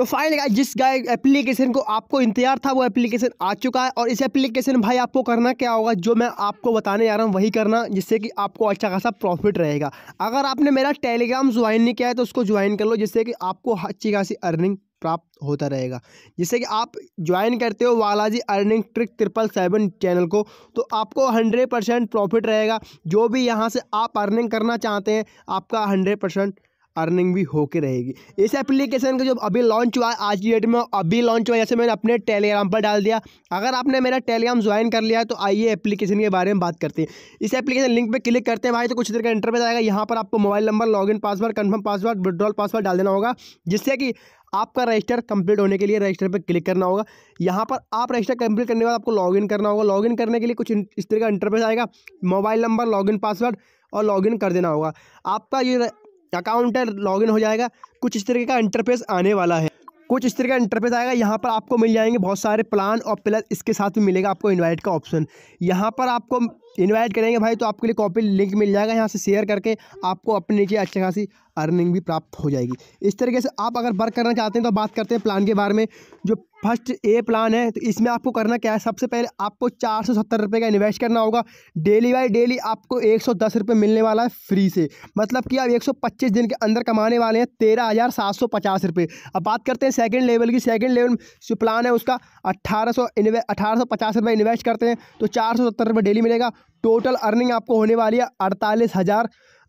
तो final guys जिस गाय application को आपको इंतजार था वो एप्लीकेशन आ चुका है और इस एप्लीकेशन भाई आपको करना क्या होगा जो मैं आपको बताने जा रहा हूँ वही करना जिससे कि आपको अच्छा खासा प्रॉफिट रहेगा अगर आपने मेरा टेलीग्राम ज्वाइन नहीं किया है तो उसको ज्वाइन कर लो जिससे कि आपको अच्छी खासी अर्निंग प्राप्त होता रहेगा जिससे कि आप ज्वाइन करते हो वालाजी earning trick triple seven channel को तो आपको हंड्रेड परसेंट प्रॉफिट रहेगा जो भी यहाँ से आप अर्निंग करना चाहते हैं आपका हंड्रेड परसेंट अर्निंग भी होके रहेगी इस एप्लीकेशन का जो अभी लॉन्च हुआ है आज की डेट में अभी लॉन्च हुआ जैसे मैंने अपने टेलीग्राम पर डाल दिया अगर आपने मेरा टेलीग्राम ज्वाइन कर लिया तो आइए एप्लीकेशन के बारे में बात करते हैं इस एप्लीकेशन लिंक पर क्लिक करते हैं भाई तो कुछ देर का इंटरव्यू आएगा यहाँ पर आपको mobile number log password confirm password withdrawal password डाल देना होगा जिससे कि आपका रजिस्टर कंप्लीट होने के लिए रजिस्टर पर क्लिक करना होगा यहाँ पर आप रजिस्टर कंप्लीट करने के बाद आपको लॉगिन करना होगा लॉगिन करने के लिए कुछ इस तरह का इंटरफेस आएगा मोबाइल नंबर लॉगिन पासवर्ड और लॉगिन कर देना होगा आपका ये अकाउंट है लॉगिन हो जाएगा कुछ इस तरीके का इंटरफेस आने वाला है कुछ इस तरह का इंटरफेस आएगा यहाँ पर आपको मिल जाएंगे बहुत सारे प्लान और प्लस इसके साथ भी मिलेगा आपको इन्वाइट का ऑप्शन यहाँ पर आपको इन्वाइट करेंगे भाई तो आपके लिए कॉपी लिंक मिल जाएगा यहाँ से शेयर करके आपको अपने नीचे अच्छी खासी अर्निंग भी प्राप्त हो जाएगी इस तरीके से आप अगर वर्क करना चाहते हैं तो बात करते हैं प्लान के बारे में जो फर्स्ट ए प्लान है तो इसमें आपको करना क्या है सबसे पहले आपको चार सौ सत्तर रुपये का इन्वेस्ट करना होगा डेली बाई डेली आपको एक सौ दस रुपये मिलने वाला है फ्री से मतलब कि आप एक सौ पच्चीस दिन के अंदर कमाने वाले हैं तेरह हज़ार सात सौ पचास रुपये अब बात करते हैं सेकेंड लेवल की सेकेंड लेवल जो प्लान है उसका अट्ठारह सौ अठारह सौ पचास रुपये इन्वेस्ट करते हैं तो चार सौ सत्तर रुपये डेली मिलेगा टोटल अर्निंग आपको होने वाली है अड़तालीस हज़ार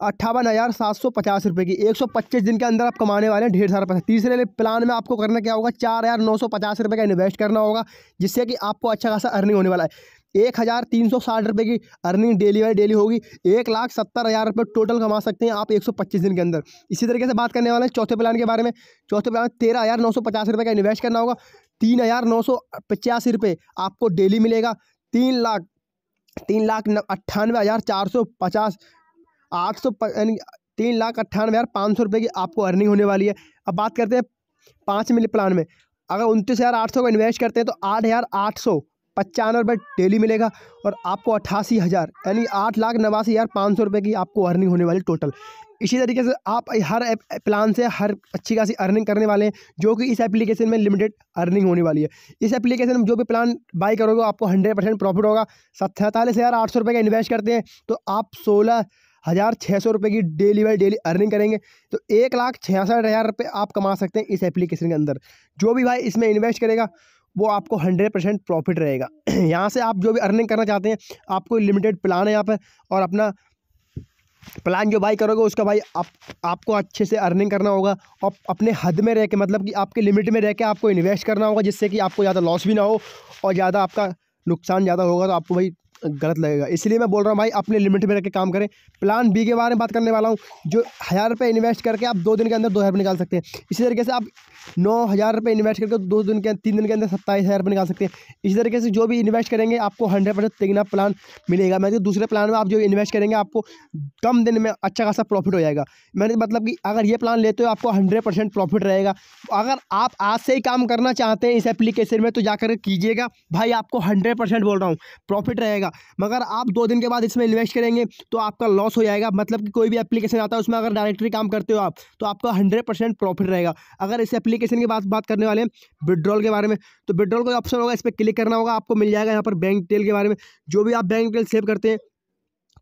अट्ठावन हज़ार सात सौ पचास रुपये की एक सौ पच्चीस दिन के अंदर आप कमाने वाले हैं ढेर सारा पैसा तीसरे प्लान में आपको करना क्या होगा चार हज़ार नौ सौ पचास रुपये का इन्वेस्ट करना होगा जिससे कि आपको अच्छा खासा अर्निंग होने वाला है एक हज़ार तीन सौ साठ रुपये की अर्निंग डेली बाई डेली होगी एक लाख सत्तर हज़ार रुपये टोटल कमा सकते हैं आप एक सौ पच्चीस दिन के अंदर इसी तरीके से बात करने वाले हैं चौथे प्लान के बारे में चौथे प्लान तेरह हज़ार नौ सौ पचास रुपये का इन्वेस्ट करना होगा तीन हज़ार नौ सौ पचासी रुपये आपको डेली मिलेगा तीन लाख तीन लाख अट्ठानवे हज़ार चार सौ पचास आठ सौ यानी तीन लाख अट्ठानवे हज़ार पाँच सौ रुपये की आपको अर्निंग होने वाली है अब बात करते हैं पाँच मिली प्लान में अगर उनतीस हज़ार आठ सौ का इन्वेस्ट करते हैं तो आठ हज़ार आठ सौ पचानवे रुपये डेली मिलेगा और आपको अट्ठासी हज़ार यानी आठ लाख नवासी हज़ार पाँच सौ रुपये की आपको अर्निंग होने वाली टोटल इसी तरीके से आप हर प्लान से हर अच्छी खासी अर्निंग करने वाले हैं जो कि इस एप्लीकेशन में लिमिटेड अर्निंग होने वाली है इस एप्लीकेशन में जो भी प्लान बाई करोगे आपको हंड्रेड परसेंट प्रॉफिट होगा सैंतालीस हज़ार आठ सौ रुपये का इन्वेस्ट करते हैं तो आप सोलह हज़ार छः सौ रुपये की डेली बाई डेली अर्निंग करेंगे तो एक लाख छियासठ हज़ार रुपये आप कमा सकते हैं इस एप्लीकेशन के अंदर जो भी भाई इसमें इन्वेस्ट करेगा वो आपको हंड्रेड परसेंट प्रॉफिट रहेगा यहाँ से आप जो भी अर्निंग करना चाहते हैं आपको लिमिटेड प्लान है यहाँ पर और अपना प्लान जो बाई करोगे उसका भाई आप आपको अच्छे से अर्निंग करना होगा और अपने हद में रह के मतलब कि आपके लिमिट में रह के आपको इन्वेस्ट करना होगा जिससे कि आपको ज़्यादा लॉस भी ना हो और ज़्यादा आपका नुकसान ज़्यादा होगा तो आपको भाई गलत लगेगा इसलिए मैं बोल रहा हूँ भाई अपने लिमिट में रख के काम करें प्लान बी के बारे में बात करने वाला हूँ जो हज़ार रुपये इन्वेस्ट करके आप दो दिन के अंदर दो हज़ार निकाल सकते हैं इसी तरीके से आप नौ हज़ार रुपये इन्वेस्ट करके दो दिन के तीन दिन के अंदर सत्ताईस हज़ार रुपये निकाल सकते हैं इसी तरीके से जो भी इन्वेस्ट करेंगे आपको हंड्रेड परसेंट तिगना प्लान मिलेगा मैं तो दूसरे प्लान में आप जो इन्वेस्ट करेंगे आपको कम दिन में अच्छा खासा प्रॉफिट हो जाएगा मैंने तो मतलब कि अगर ये प्लान लेते हो आपको हंड्रेड परसेंट प्रॉफिट रहेगा अगर आप आज से ही काम करना चाहते हैं इस एप्लीकेशन में तो जाकर कीजिएगा भाई आपको हंड्रेड परसेंट बोल रहा हूँ प्रॉफिट रहेगा जाएगा मगर आप दो दिन के बाद इसमें इन्वेस्ट करेंगे तो आपका लॉस हो जाएगा मतलब कि कोई भी एप्लीकेशन आता है उसमें अगर डायरेक्टली काम करते हो आप तो आपका हंड्रेड परसेंट प्रॉफिट रहेगा अगर इस एप्लीकेशन की बात बात करने वाले विड्रॉल के बारे में तो विड्रॉल का ऑप्शन होगा इस पर क्लिक करना होगा आपको मिल जाएगा यहाँ पर बैंक डिटेल के बारे में जो भी आप बैंक डिटेल सेव करते हैं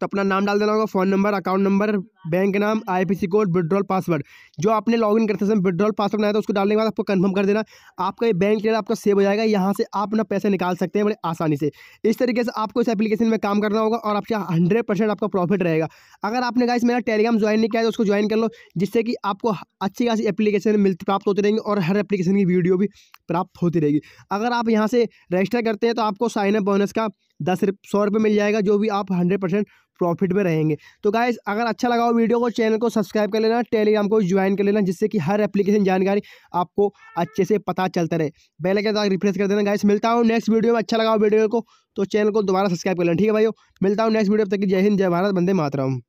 तो अपना नाम डाल देना होगा phone number account number bank नाम आईएफएससी कोड विड्रॉल पासवर्ड जो आपने लॉगिन करते समय विड्रॉल पासवर्ड बनाया था उसको डालने के बाद आपको कंफर्म कर देना आपका ये बैंक डेटा आपका सेव हो जाएगा यहाँ से आप अपना पैसे निकाल सकते हैं बड़े आसानी से इस तरीके से आपको इस एप्लीकेशन में काम करना होगा और आपका हंड्रेड आपका प्रॉफिट रहेगा अगर आपने कहा मेरा टेलीग्राम ज्वाइन नहीं किया है तो उसको ज्वाइन कर लो जिससे कि आपको अच्छी खासी एप्लीकेशन मिलती प्राप्त होती रहेंगी और हर एप्लीकेशन की वीडियो भी प्राप्त होती रहेगी अगर आप यहाँ से रजिस्टर करते हैं तो आपको साइन अप बोनस का दस सौ रुपये मिल जाएगा जो भी आप हंड्रेड परसेंट प्रॉफिट में रहेंगे तो गाइज अगर अच्छा लगा हो वीडियो को चैनल को सब्सक्राइब कर लेना टेलीग्राम को ज्वाइन कर लेना जिससे कि हर एप्लीकेशन जानकारी आपको अच्छे से पता चलता रहे पहले के साथ रिफ्रेश कर देना गाइज मिलता हूँ नेक्स्ट वीडियो में अच्छा लगा हो वीडियो को तो चैनल को दोबारा सब्सक्राइब कर लेना ठीक है भाई मिलता हूँ नेक्स्ट वीडियो तक जय हिंद जय भारत बंदे हूँ